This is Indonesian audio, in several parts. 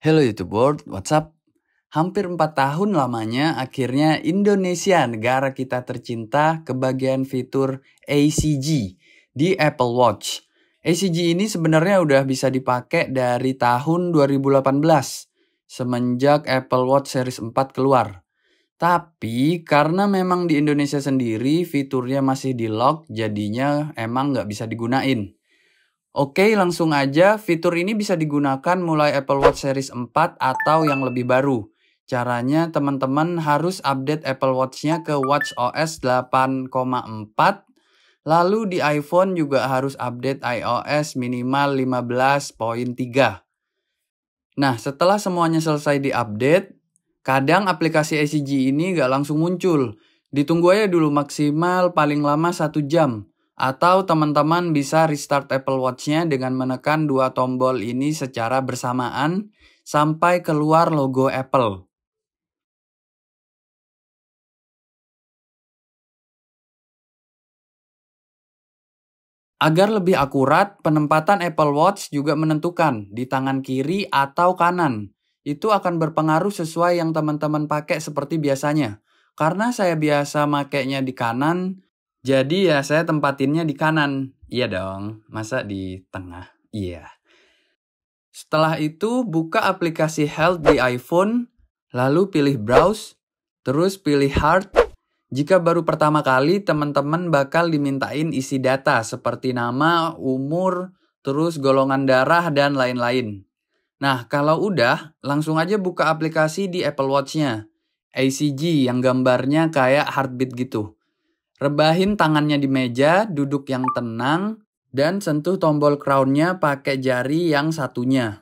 Hello YouTube World, what's up? Hampir 4 tahun lamanya akhirnya Indonesia negara kita tercinta kebagian fitur ACG di Apple Watch. ACG ini sebenarnya udah bisa dipakai dari tahun 2018 semenjak Apple Watch Series 4 keluar. Tapi karena memang di Indonesia sendiri fiturnya masih di lock jadinya emang nggak bisa digunain. Oke, langsung aja. Fitur ini bisa digunakan mulai Apple Watch Series 4 atau yang lebih baru. Caranya teman-teman harus update Apple Watch-nya ke Watch OS 8,4. Lalu di iPhone juga harus update iOS minimal 15.3. Nah, setelah semuanya selesai diupdate, kadang aplikasi ECG ini nggak langsung muncul. Ditunggu aja dulu maksimal paling lama satu jam. Atau teman-teman bisa restart Apple Watch-nya dengan menekan dua tombol ini secara bersamaan sampai keluar logo Apple. Agar lebih akurat, penempatan Apple Watch juga menentukan di tangan kiri atau kanan. Itu akan berpengaruh sesuai yang teman-teman pakai seperti biasanya. Karena saya biasa makainya di kanan, jadi ya saya tempatinnya di kanan. Iya dong, masa di tengah? Iya. Setelah itu buka aplikasi Health di iPhone, lalu pilih Browse, terus pilih Heart. Jika baru pertama kali, teman-teman bakal dimintain isi data seperti nama, umur, terus golongan darah, dan lain-lain. Nah, kalau udah, langsung aja buka aplikasi di Apple Watch-nya. ACG yang gambarnya kayak heartbeat gitu. Rebahin tangannya di meja, duduk yang tenang, dan sentuh tombol crownnya pakai jari yang satunya.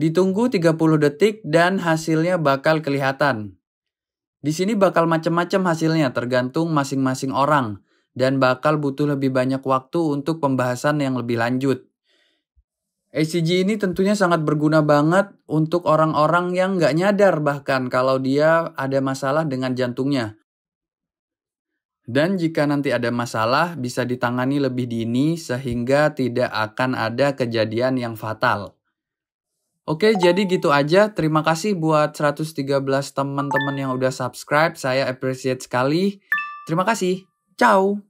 Ditunggu 30 detik dan hasilnya bakal kelihatan. Di sini bakal macam-macam hasilnya tergantung masing-masing orang dan bakal butuh lebih banyak waktu untuk pembahasan yang lebih lanjut. ACG ini tentunya sangat berguna banget untuk orang-orang yang nggak nyadar bahkan kalau dia ada masalah dengan jantungnya. Dan jika nanti ada masalah, bisa ditangani lebih dini sehingga tidak akan ada kejadian yang fatal. Oke, jadi gitu aja. Terima kasih buat 113 teman-teman yang udah subscribe. Saya appreciate sekali. Terima kasih. Ciao!